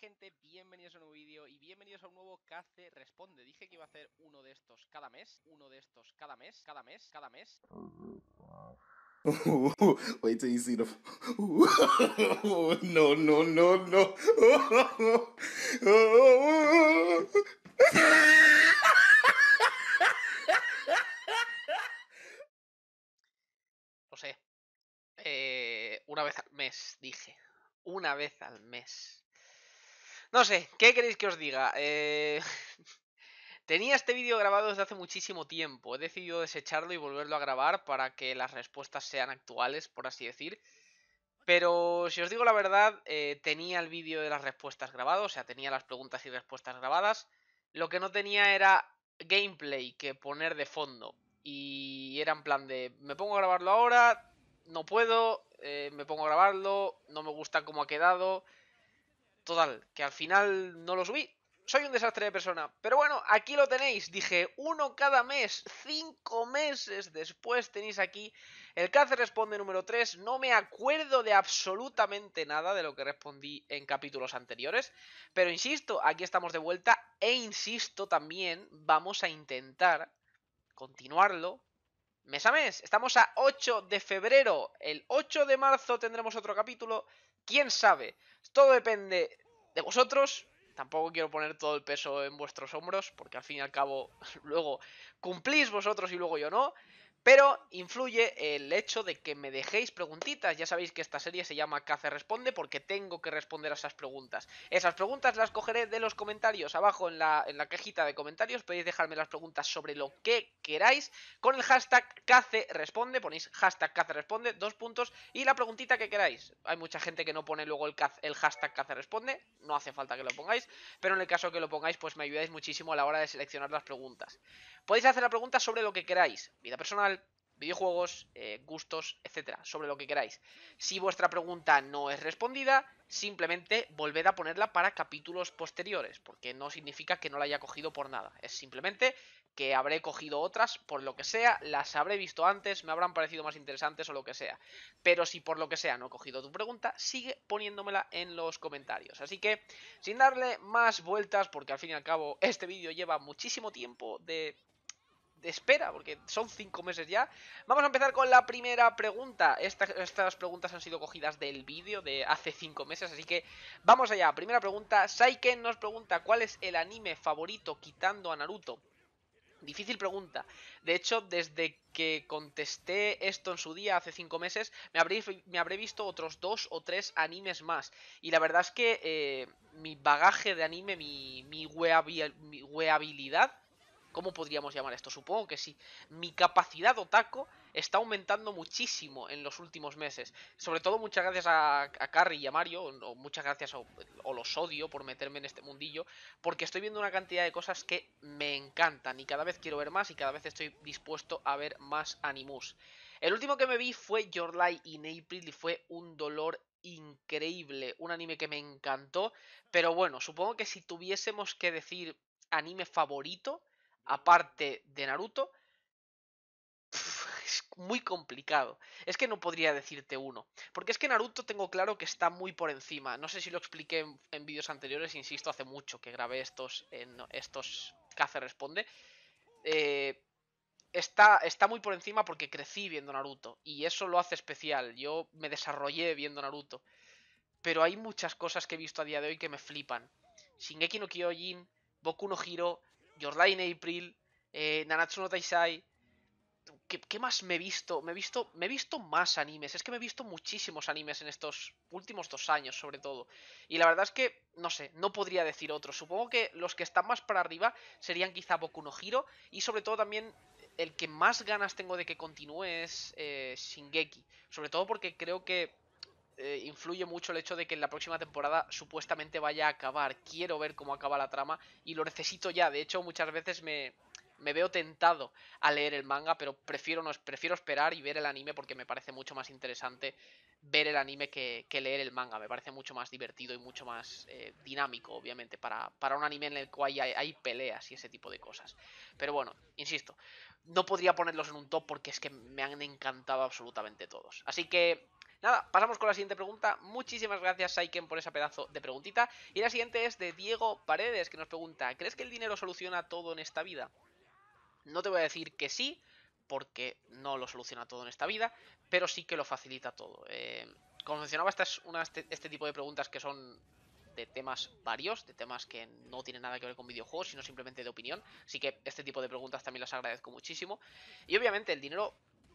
gente? Bienvenidos a un nuevo vídeo y bienvenidos a un nuevo Cace Responde. Dije que iba a hacer uno de estos cada mes, uno de estos cada mes, cada mes, cada mes. Wait till you no, no, no, no. sé. Eh, una vez al mes, dije. Una vez al mes. No sé, ¿qué queréis que os diga? Eh, tenía este vídeo grabado desde hace muchísimo tiempo. He decidido desecharlo y volverlo a grabar para que las respuestas sean actuales, por así decir. Pero si os digo la verdad, eh, tenía el vídeo de las respuestas grabado, o sea, tenía las preguntas y respuestas grabadas. Lo que no tenía era gameplay que poner de fondo. Y era en plan de, me pongo a grabarlo ahora, no puedo, eh, me pongo a grabarlo, no me gusta cómo ha quedado. Total, que al final no lo subí. Soy un desastre de persona. Pero bueno, aquí lo tenéis. Dije uno cada mes. Cinco meses después tenéis aquí el cáncer responde número 3. No me acuerdo de absolutamente nada de lo que respondí en capítulos anteriores. Pero insisto, aquí estamos de vuelta. E insisto también, vamos a intentar continuarlo mes a mes. Estamos a 8 de febrero. El 8 de marzo tendremos otro capítulo. ¿Quién sabe? Todo depende de vosotros. Tampoco quiero poner todo el peso en vuestros hombros, porque al fin y al cabo luego cumplís vosotros y luego yo no. Pero influye el hecho de que me dejéis preguntitas. Ya sabéis que esta serie se llama Cace Responde porque tengo que responder a esas preguntas. Esas preguntas las cogeré de los comentarios. Abajo en la, cajita de comentarios podéis dejarme las preguntas sobre lo que queráis con el hashtag Cace Responde. Ponéis hashtag Cace Responde, dos puntos y la preguntita que queráis. Hay mucha gente que no pone luego el, hashtag Cace Responde. No hace falta que lo pongáis. Pero en el caso que lo pongáis, pues me ayudáis muchísimo a la hora de seleccionar las preguntas. Podéis hacer la pregunta sobre lo que queráis. Vida personal videojuegos, eh, gustos, etcétera, sobre lo que queráis. Si vuestra pregunta no es respondida, simplemente volved a ponerla para capítulos posteriores, porque no significa que no la haya cogido por nada, es simplemente que habré cogido otras por lo que sea, las habré visto antes, me habrán parecido más interesantes o lo que sea. Pero si por lo que sea no he cogido tu pregunta, sigue poniéndomela en los comentarios. Así que, sin darle más vueltas, porque al fin y al cabo este vídeo lleva muchísimo tiempo de espera, porque son cinco meses ya. Vamos a empezar con la primera pregunta. estas preguntas han sido cogidas del vídeo de hace cinco meses, así que vamos allá. Primera pregunta, Saiken nos pregunta cuál es el anime favorito quitando a Naruto. Difícil pregunta. De hecho, desde que contesté esto en su día hace cinco meses, me habré, me habré, visto otros dos o tres animes más. Y la verdad es que eh, mi bagaje de anime, mi, mi, ¿Cómo podríamos llamar esto? Supongo que sí. Mi capacidad otaku está aumentando muchísimo en los últimos meses. Sobre todo muchas gracias a, Carrie y a Mario, o, muchas gracias a los odio por meterme en este mundillo, porque estoy viendo una cantidad de cosas que me encantan y cada vez quiero ver más y cada vez estoy dispuesto a ver más animus. El último que me vi fue Your Lie in April y fue un dolor increíble, un anime que me encantó, pero bueno, supongo que si tuviésemos que decir anime favorito, aparte de Naruto, es muy complicado. Es que no podría decirte uno. Porque es que Naruto tengo claro que está muy por encima. No sé si lo expliqué en, vídeos anteriores, insisto, hace mucho que grabé estos, en, estos Kaze Responde. Eh, está, está muy por encima porque crecí viendo Naruto. Y eso lo hace especial. Yo me desarrollé viendo Naruto. Pero hay muchas cosas que he visto a día de hoy que me flipan. Shingeki no Kyojin, Boku no Hiro, Your Lie April, eh, Nanatsu no Taisai. ¿Qué, más me he visto? Me he visto, me he visto más animes. Es que me he visto muchísimos animes en estos últimos dos años, sobre todo. Y la verdad es que, no sé, no podría decir otro. Supongo que los que están más para arriba serían quizá Boku no Hiro. Y sobre todo también el que más ganas tengo de que continúe es eh, Shingeki. Sobre todo porque creo que eh, influye mucho el hecho de que en la próxima temporada supuestamente vaya a acabar. Quiero ver cómo acaba la trama y lo necesito ya. De hecho, muchas veces me, veo tentado a leer el manga, pero prefiero, prefiero esperar y ver el anime porque me parece mucho más interesante ver el anime que, leer el manga. Me parece mucho más divertido y mucho más eh, dinámico, obviamente, para, un anime en el cual hay, peleas y ese tipo de cosas. Pero bueno, insisto, no podría ponerlos en un top porque es que me han encantado absolutamente todos. Así que Nada, pasamos con la siguiente pregunta. Muchísimas gracias, Saiken, por esa pedazo de preguntita. Y la siguiente es de Diego Paredes, que nos pregunta, ¿crees que el dinero soluciona todo en esta vida? No te voy a decir que sí, porque no lo soluciona todo en esta vida, pero sí que lo facilita todo. Eh, como mencionaba, es este, este tipo de preguntas que son de temas varios, de temas que no tienen nada que ver con videojuegos, sino simplemente de opinión. Así que este tipo de preguntas también las agradezco muchísimo. Y obviamente el dinero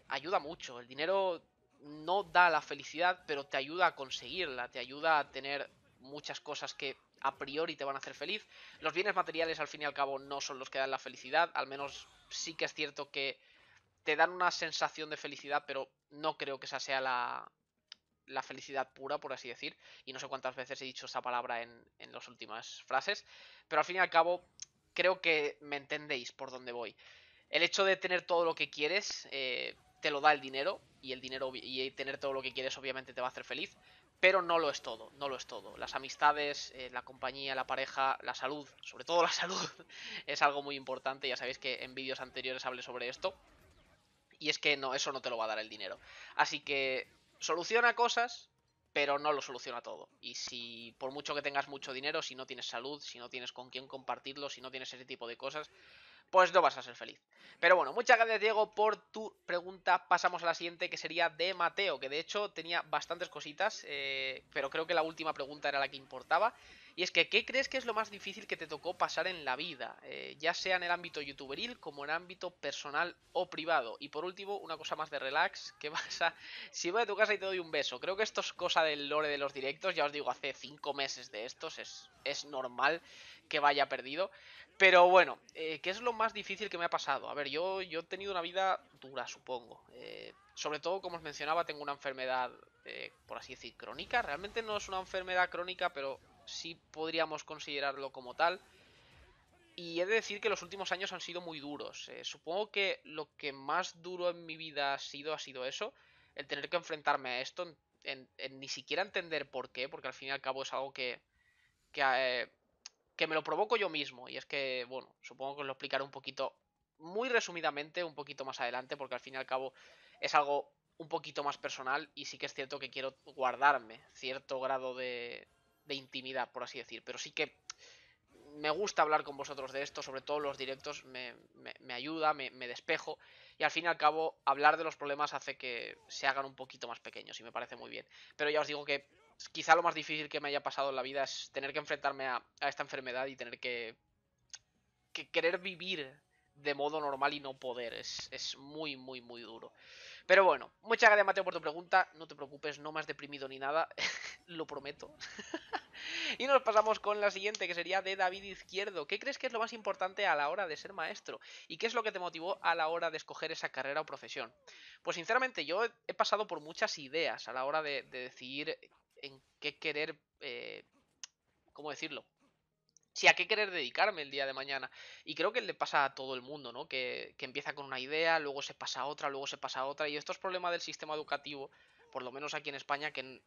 ayuda mucho, el dinero no da la felicidad, pero te ayuda a conseguirla, te ayuda a tener muchas cosas que a priori te van a hacer feliz. Los bienes materiales al fin y al cabo no son los que dan la felicidad, al menos sí que es cierto que te dan una sensación de felicidad, pero no creo que esa sea la, la felicidad pura, por así decir. Y no sé cuántas veces he dicho esa palabra en, en las últimas frases, pero al fin y al cabo creo que me entendéis por dónde voy. El hecho de tener todo lo que quieres, eh, te lo da el dinero y el dinero y tener todo lo que quieres obviamente te va a hacer feliz, pero no lo es todo, no lo es todo. Las amistades, eh, la compañía, la pareja, la salud, sobre todo la salud, es algo muy importante, ya sabéis que en vídeos anteriores hablé sobre esto, y es que no, eso no te lo va a dar el dinero. Así que soluciona cosas, pero no lo soluciona todo. Y si por mucho que tengas mucho dinero, si no tienes salud, si no tienes con quién compartirlo, si no tienes ese tipo de cosas, pues no vas a ser feliz. Pero bueno, muchas gracias Diego por tu pregunta. Pasamos a la siguiente que sería de Mateo, que de hecho tenía bastantes cositas, eh, pero creo que la última pregunta era la que importaba. Y es que, ¿qué crees que es lo más difícil que te tocó pasar en la vida? Eh, ya sea en el ámbito youtuberil como en el ámbito personal o privado. Y por último, una cosa más de relax, que pasa si voy a tu casa y te doy un beso. Creo que esto es cosa del lore de los directos, ya os digo, hace 5 meses de estos, es, es normal que vaya perdido. Pero bueno, eh, ¿qué es lo más difícil que me ha pasado? A ver, yo, yo he tenido una vida dura, supongo. Eh, sobre todo, como os mencionaba, tengo una enfermedad, eh, por así decir, crónica. Realmente no es una enfermedad crónica, pero sí podríamos considerarlo como tal. Y he de decir que los últimos años han sido muy duros. supongo que lo que más duro en mi vida ha sido ha sido eso, el tener que enfrentarme a esto, ni siquiera entender por qué, porque al fin y al cabo es algo que, que que me lo provoco yo mismo. Y es que, bueno, supongo que os lo explicaré un poquito, muy resumidamente, un poquito más adelante, porque al fin y al cabo es algo un poquito más personal y sí que es cierto que quiero guardarme cierto grado de, intimidad, por así decir. Pero sí que me gusta hablar con vosotros de esto, sobre todo los directos me, ayuda, me, despejo y al fin y al cabo hablar de los problemas hace que se hagan un poquito más pequeños y me parece muy bien. Pero ya os digo que quizá lo más difícil que me haya pasado en la vida es tener que enfrentarme a, esta enfermedad y tener que, querer vivir de modo normal y no poder. Es, muy, muy, muy duro. Pero bueno, muchas gracias Mateo por tu pregunta. No te preocupes, no me has deprimido ni nada. lo prometo. y nos pasamos con la siguiente, que sería de David Izquierdo. ¿Qué crees que es lo más importante a la hora de ser maestro? ¿Y qué es lo que te motivó a la hora de escoger esa carrera o profesión? Pues sinceramente yo he pasado por muchas ideas a la hora de, de decidir en qué querer, eh, ¿cómo decirlo? Si a qué querer dedicarme el día de mañana. Y creo que le pasa a todo el mundo, ¿no? Que, empieza con una idea, luego se pasa a otra, luego se pasa a otra. Y esto es problema del sistema educativo, por lo menos aquí en España, que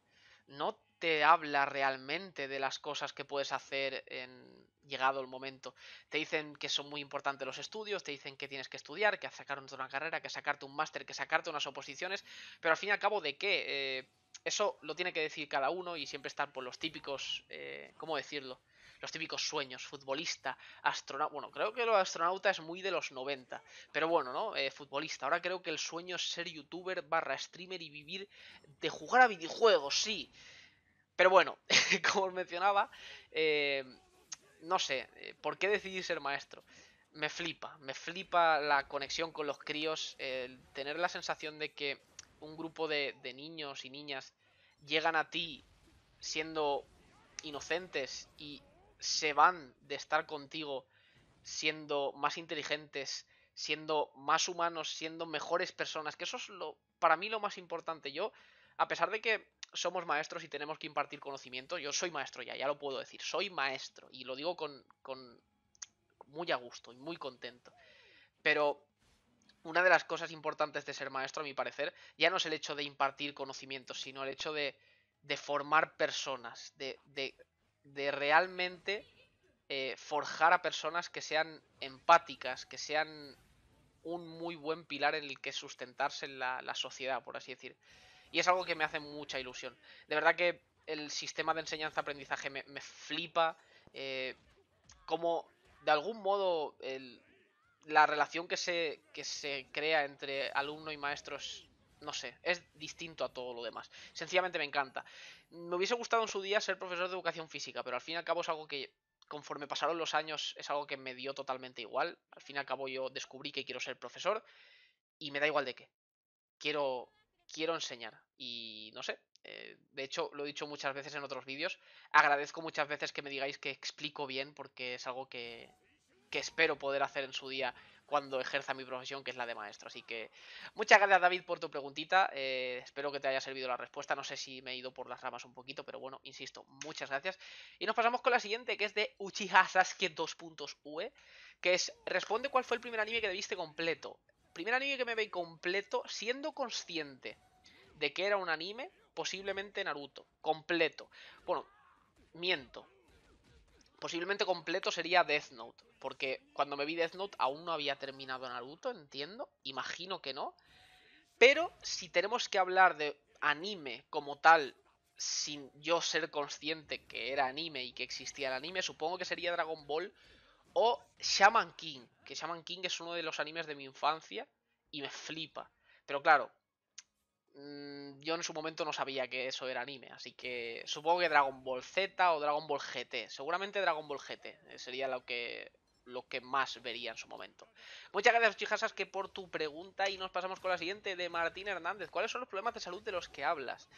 no te habla realmente de las cosas que puedes hacer en llegado el momento. Te dicen que son muy importantes los estudios, te dicen que tienes que estudiar, que sacarte una carrera, que sacarte un máster, que sacarte unas oposiciones, pero al fin y al cabo de qué? Eh, eso lo tiene que decir cada uno y siempre estar por los típicos, eh, ¿cómo decirlo? Los típicos sueños, futbolista, astronauta. Bueno, creo que lo de astronauta es muy de los 90, pero bueno, ¿no? Eh, futbolista. Ahora creo que el sueño es ser youtuber barra streamer y vivir de jugar a videojuegos, sí. Pero bueno, como os mencionaba, eh, no sé, ¿por qué decidí ser maestro? Me flipa, me flipa la conexión con los críos, tener la sensación de que un grupo de niños y niñas llegan a ti siendo inocentes y se van de estar contigo siendo más inteligentes, siendo más humanos, siendo mejores personas, que eso es lo para mí lo más importante. Yo, a pesar de que somos maestros y tenemos que impartir conocimiento, yo soy maestro ya, ya lo puedo decir, soy maestro y lo digo con, con muy a gusto y muy contento. Pero una de las cosas importantes de ser maestro, a mi parecer, ya no es el hecho de impartir conocimientos, sino el hecho de, formar personas, de, realmente eh, forjar a personas que sean empáticas, que sean un muy buen pilar en el que sustentarse en la, sociedad, por así decir. Y es algo que me hace mucha ilusión. De verdad que el sistema de enseñanza-aprendizaje me, flipa. Eh, como de algún modo el, la relación que se, que se crea entre alumno y maestros no sé, es distinto a todo lo demás. Sencillamente me encanta. Me hubiese gustado en su día ser profesor de educación física, pero al fin y al cabo es algo que, conforme pasaron los años, es algo que me dio totalmente igual. Al fin y al cabo yo descubrí que quiero ser profesor y me da igual de qué. Quiero, quiero enseñar y no sé. Eh, de hecho, lo he dicho muchas veces en otros vídeos. Agradezco muchas veces que me digáis que explico bien porque es algo que, que espero poder hacer en su día cuando ejerza mi profesión, que es la de maestro. Así que muchas gracias David por tu preguntita. Eh, espero que te haya servido la respuesta. No sé si me he ido por las ramas un poquito, pero bueno, insisto, muchas gracias. Y nos pasamos con la siguiente, que es de Uchiha Sasuke 2.V, que es, responde cuál fue el primer anime que viste completo. Primer anime que me veí completo siendo consciente de que era un anime, posiblemente Naruto, completo. Bueno, miento. Posiblemente completo sería Death Note, porque cuando me vi Death Note aún no había terminado Naruto, entiendo, imagino que no. Pero si tenemos que hablar de anime como tal, sin yo ser consciente que era anime y que existía el anime, supongo que sería Dragon Ball o Shaman King, que Shaman King es uno de los animes de mi infancia y me flipa. Pero claro, Mm, yo en su momento no sabía que eso era anime, así que supongo que Dragon Ball Z o Dragon Ball GT, seguramente Dragon Ball GT eh, sería lo que lo que más vería en su momento. Muchas gracias, Chijasas, que por tu pregunta y nos pasamos con la siguiente de Martín Hernández. ¿Cuáles son los problemas de salud de los que hablas?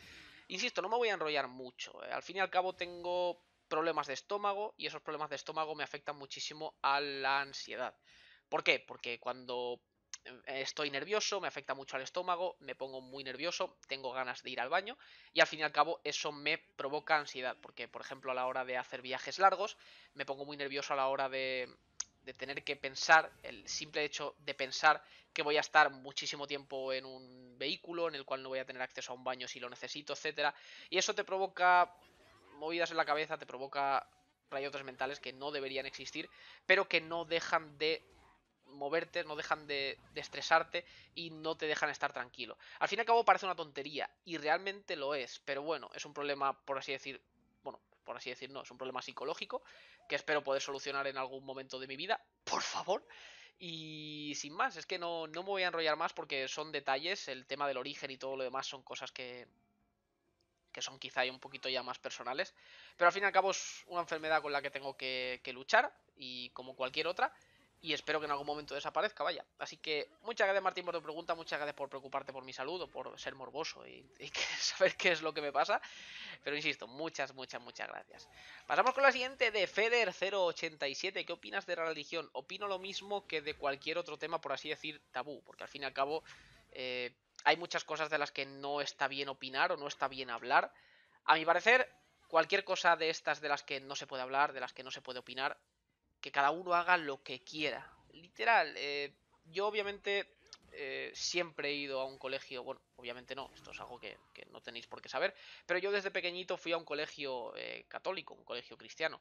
Insisto, no me voy a enrollar mucho. Eh. Al fin y al cabo tengo problemas de estómago y esos problemas de estómago me afectan muchísimo a la ansiedad. ¿Por qué? Porque cuando estoy nervioso, me afecta mucho al estómago, me pongo muy nervioso, tengo ganas de ir al baño y al fin y al cabo eso me provoca ansiedad, porque por ejemplo a la hora de hacer viajes largos me pongo muy nervioso a la hora de, tener que pensar, el simple hecho de pensar que voy a estar muchísimo tiempo en un vehículo en el cual no voy a tener acceso a un baño si lo necesito, etcétera, y eso te provoca movidas en la cabeza, te provoca rayos mentales que no deberían existir, pero que no dejan de moverte, no dejan de, estresarte y no te dejan estar tranquilo. Al fin y al cabo parece una tontería y realmente lo es, pero bueno, es un problema, por así decir, bueno, por así decir, no, es un problema psicológico que espero poder solucionar en algún momento de mi vida, por favor. Y sin más, es que no, me voy a enrollar más porque son detalles, el tema del origen y todo lo demás son cosas que, que son quizá un poquito ya más personales, pero al fin y al cabo es una enfermedad con la que tengo que luchar y como cualquier otra, y espero que en algún momento desaparezca, vaya. Así que muchas gracias Martín por tu pregunta, muchas gracias por preocuparte por mi salud por ser morboso y, saber qué es lo que me pasa. Pero insisto, muchas, muchas, muchas gracias. Pasamos con la siguiente de Feder087. ¿Qué opinas de la religión? Opino lo mismo que de cualquier otro tema, por así decir, tabú, porque al fin y al cabo eh, hay muchas cosas de las que no está bien opinar o no está bien hablar. A mi parecer, cualquier cosa de estas de las que no se puede hablar, de las que no se puede opinar, que cada uno haga lo que quiera. Literal, eh, yo obviamente eh, siempre he ido a un colegio, bueno, obviamente no, esto es algo que, no tenéis por qué saber, pero yo desde pequeñito fui a un colegio eh, católico, un colegio cristiano,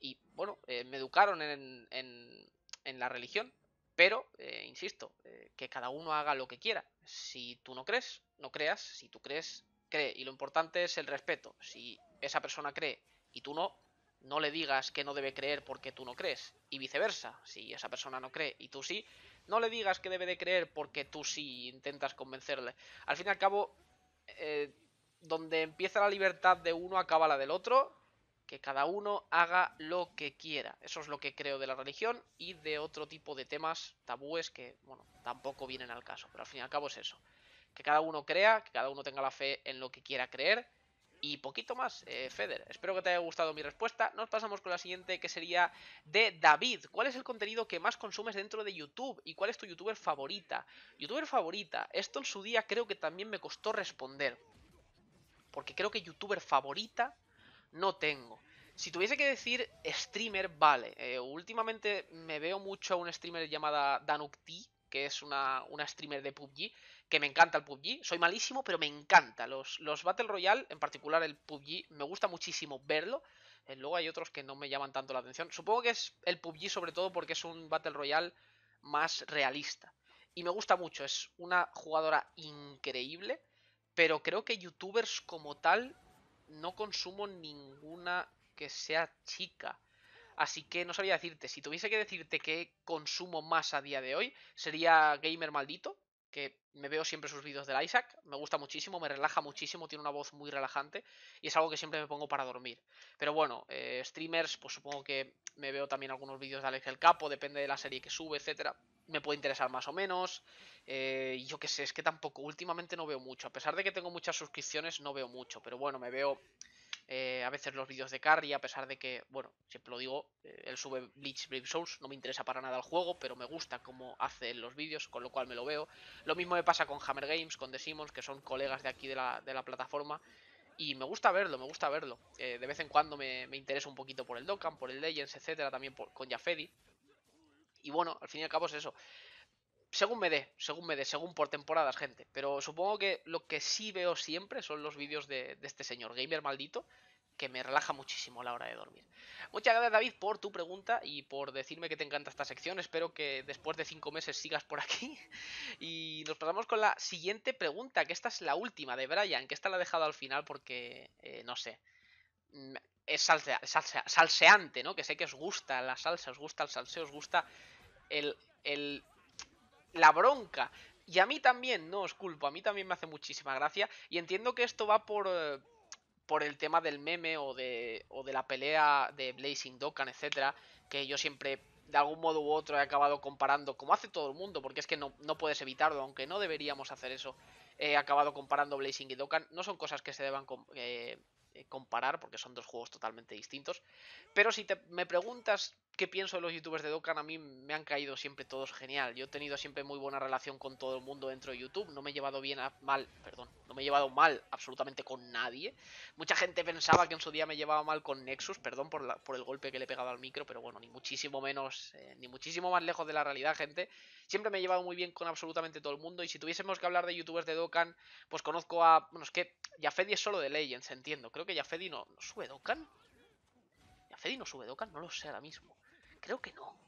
y bueno, me educaron en, en, en, la religión, pero, insisto, que cada uno haga lo que quiera. Si tú no crees, no creas, si tú crees, cree, y lo importante es el respeto. Si esa persona cree y tú no, no le digas que no debe creer porque tú no crees, y viceversa, si esa persona no cree y tú sí, no le digas que debe de creer porque tú sí intentas convencerle. Al fin y al cabo, eh, donde empieza la libertad de uno acaba la del otro, que cada uno haga lo que quiera. Eso es lo que creo de la religión y de otro tipo de temas tabúes que, bueno, tampoco vienen al caso, pero al fin y al cabo es eso. Que cada uno crea, que cada uno tenga la fe en lo que quiera creer y poquito más, eh, Feder. Espero que te haya gustado mi respuesta. Nos pasamos con la siguiente que sería de David. ¿Cuál es el contenido que más consumes dentro de YouTube? ¿Y cuál es tu youtuber favorita? Youtuber favorita. Esto en su día creo que también me costó responder. Porque creo que youtuber favorita no tengo. Si tuviese que decir streamer, vale. Eh, últimamente me veo mucho a un streamer llamada DanukTi, que es una, una streamer de PUBG que me encanta el PUBG. Soy malísimo, pero me encanta. Los, los Battle Royale, en particular el PUBG, me gusta muchísimo verlo. Eh, luego hay otros que no me llaman tanto la atención. Supongo que es el PUBG sobre todo porque es un Battle Royale más realista. Y me gusta mucho, es una jugadora increíble, pero creo que youtubers como tal no consumo ninguna que sea chica. Así que no sabía decirte, si tuviese que decirte que consumo más a día de hoy, sería Gamer Maldito, que me veo siempre sus vídeos del Isaac, me gusta muchísimo, me relaja muchísimo, tiene una voz muy relajante y es algo que siempre me pongo para dormir. Pero bueno, eh, streamers, pues supongo que me veo también algunos vídeos de Alex el Capo, depende de la serie que sube, etcétera. Me puede interesar más o menos. Eh, yo qué sé, es que tampoco, últimamente no veo mucho. A pesar de que tengo muchas suscripciones, no veo mucho. Pero bueno, me veo eh, a veces los vídeos de Carrie, a pesar de que, bueno, siempre lo digo, eh, él sube Bleach Brave Souls, no me interesa para nada el juego, pero me gusta cómo hace los vídeos, con lo cual me lo veo. Lo mismo me pasa con Hammer Games, con The Simmons, que son colegas de aquí de la, de la plataforma, y me gusta verlo, me gusta verlo. Eh, de vez en cuando me, interesa un poquito por el Dokkan, por el Legends, etcétera, también con Jafedi. Y bueno, al fin y al cabo es eso según me dé, según me dé, según por temporadas, gente. Pero supongo que lo que sí veo siempre son los vídeos de, este señor, gamer maldito, que me relaja muchísimo a la hora de dormir. Muchas gracias, David, por tu pregunta y por decirme que te encanta esta sección. Espero que después de cinco meses sigas por aquí. Y nos pasamos con la siguiente pregunta, que esta es la última de Brian, que esta la he dejado al final porque, eh, no sé, mm, es salseante, ¿no? Que sé que os gusta la salsa, os gusta el salseo, os gusta el la bronca. Y a mí también, no os culpo, a mí también me hace muchísima gracia. Y entiendo que esto va por, eh, por el tema del meme o de, de la pelea de Blazing Dokkan, etcétera, que yo siempre de algún modo u otro he acabado comparando, como hace todo el mundo, porque es que no, puedes evitarlo, aunque no deberíamos hacer eso. He acabado comparando Blazing y Dokkan. No son cosas que se deban eh, eh, comparar, porque son dos juegos totalmente distintos. Pero si me preguntas ¿Qué pienso de los youtubers de Dokkan? A mí me han caído siempre todos genial. Yo he tenido siempre muy buena relación con todo el mundo dentro de YouTube. No me he llevado bien a, mal, perdón, no me he llevado mal absolutamente con nadie. Mucha gente pensaba que en su día me llevaba mal con Nexus, perdón por, el golpe que le he pegado al micro, pero bueno, ni muchísimo menos, eh, ni muchísimo más lejos de la realidad, gente. Siempre me he llevado muy bien con absolutamente todo el mundo. Y si tuviésemos que hablar de youtubers de Dokkan, pues conozco a. Bueno, es que Yafedi es solo de Legends, entiendo. Creo que Yafedi no. ¿no ¿Sube Dokkan? ¿Yafedi no sube Dokkan? No lo sé ahora mismo. Creo que no.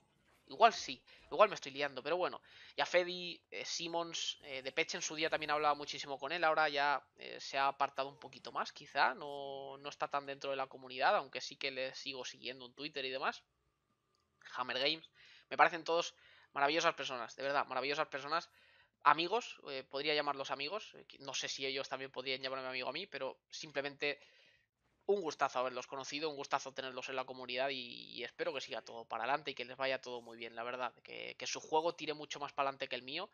Igual sí, igual me estoy liando, pero bueno. Ya Fedi, eh, Simmons, eh, de Peche en su día también hablaba muchísimo con él, ahora ya eh, se ha apartado un poquito más, quizá, no, no, está tan dentro de la comunidad, aunque sí que le sigo siguiendo en Twitter y demás. Hammer Games, me parecen todos maravillosas personas, de verdad, maravillosas personas. Amigos, podría llamarlos amigos, no sé si ellos también podrían llamarme amigo a mí, pero simplemente un gustazo haberlos conocido, un gustazo tenerlos en la comunidad y, espero que siga todo para adelante y que les vaya todo muy bien, la verdad. Que, su juego tire mucho más para adelante que el mío,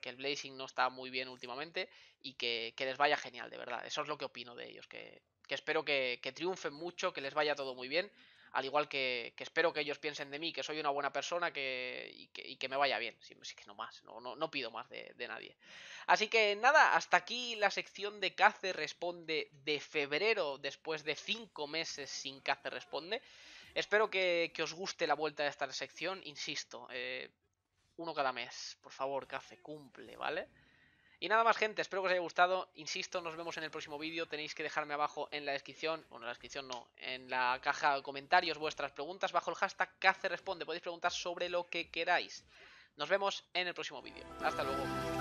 que el Blazing no está muy bien últimamente y que, les vaya genial, de verdad. Eso es lo que opino de ellos, que, que espero que, triunfen mucho, que les vaya todo muy bien al igual que, espero que ellos piensen de mí, que soy una buena persona que, y, que, me vaya bien. Si que no más, no, pido más de, nadie. Así que nada, hasta aquí la sección de Cace Responde de febrero, después de cinco meses sin Cace Responde. Espero que, os guste la vuelta de esta sección, insisto, eh, uno cada mes. Por favor, Cace, cumple, ¿vale? Y nada más gente, espero que os haya gustado, insisto, nos vemos en el próximo vídeo, tenéis que dejarme abajo en la descripción, bueno, en la descripción no, en la caja de comentarios vuestras preguntas bajo el hashtag responde. podéis preguntar sobre lo que queráis. Nos vemos en el próximo vídeo, hasta luego.